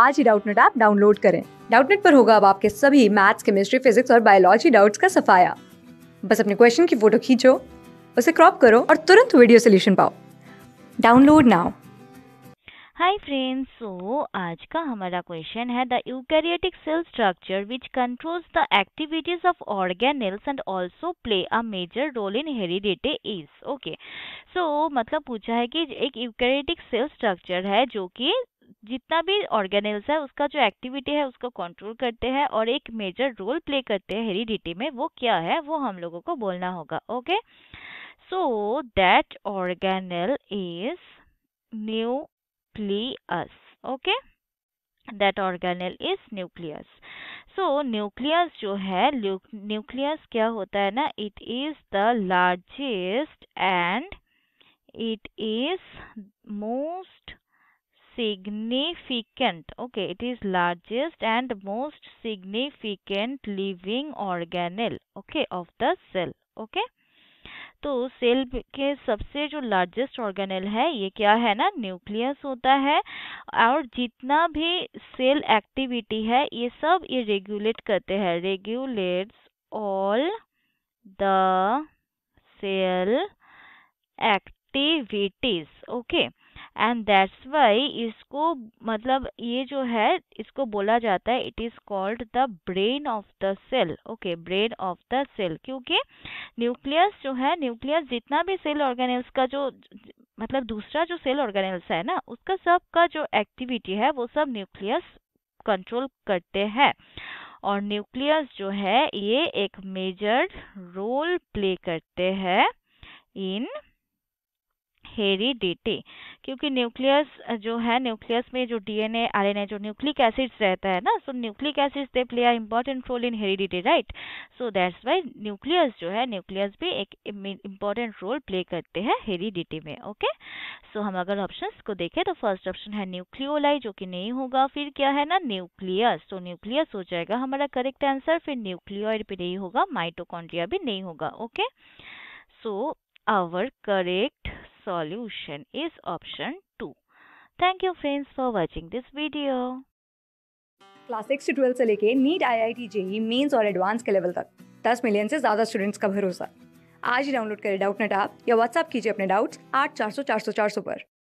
आज ही Doubtnet app download करें डाउटनेट पर होगा अब आपके सभी मैथ्स केमिस्ट्री फिजिक्स और बायोलॉजी डाउट्स का सफाया बस अपने क्वेश्चन की फोटो खींचो उसे क्रॉप करो और तुरंत वीडियो सोल्यूशन पाओ download now hi friends so आज का हमारा क्वेश्चन है the eukaryotic cell structure which controls the activities of organelles and also play a major role in heredity is okay so मतलब पूछा है कि एक यूकैरियोटिक सेल स्ट्रक्चर है जो कि जितना भी ऑर्गेनल्स है उसका जो एक्टिविटी है उसको कंट्रोल करते हैं और एक मेजर रोल प्ले करते हैं हेरिडिटी में वो क्या है वो हम लोगों को बोलना होगा okay so that organelle is nucleus okay that organelle is nucleus so nucleus जो है न्यूक्लियस क्या होता है ना it is the largest and it is most significant okay it is largest and most significant living organelle okay of the cell okay तो cell के सबसे जो लार्जेस्ट ऑर्गेनेल है ये क्या है ना न्यूक्लियस होता है और जितना भी सेल एक्टिविटी है ये सब ये रेगुलेट करते हैं regulates all the cell activities okay okay? And that's why इसको मतलब ये जो है इसको बोला जाता है it is called the brain of the cell okay brain of the cell क्योंकि न्यूक्लियस जो है न्यूक्लियस जितना भी सेल ऑर्गेनल्स का जो मतलब दूसरा जो सेल ऑर्गेनल्स है ना उसका सब का जो एक्टिविटी है वो सब न्यूक्लियस कंट्रोल करते हैं और न्यूक्लियस जो है ये एक मेजर रोल प्ले करते हैं इन हेरिडिटी क्योंकि न्यूक्लियस जो है न्यूक्लियस में जो डीएनए आरएनए जो न्यूक्लिक एसिड्स रहता है ना सो nucleic acids they play are important role in heredity right so that's why nucleus जो है न्यूक्लियस भी एक इम्पॉर्टेंट रोल प्ले करते हैं हेरिडिटी में ओके okay? सो so, हम अगर ऑप्शन को देखें तो फर्स्ट ऑप्शन है न्यूक्लियोलाई जो कि नहीं होगा फिर क्या है ना न्यूक्लियस तो न्यूक्लियस हो जाएगा हमारा करेक्ट आंसर फिर न्यूक्लियोइड भी नहीं होगा माइटोकॉन्ड्रिया भी नहीं होगा okay so our correct solution is option 2. Thank you friends for watching this video. Class six to twelfth से लेके NEET I I T JEE mains और एडवांस के लेवल तक 10 मिलियन से ज़्यादा स्टूडेंट्स का भरोसा आज ही डाउनलोड करें डाउट नेट ऐप या व्हाट्सअप कीजिए अपने डाउट्स आठ चार सौ चार सौ चार सौ पर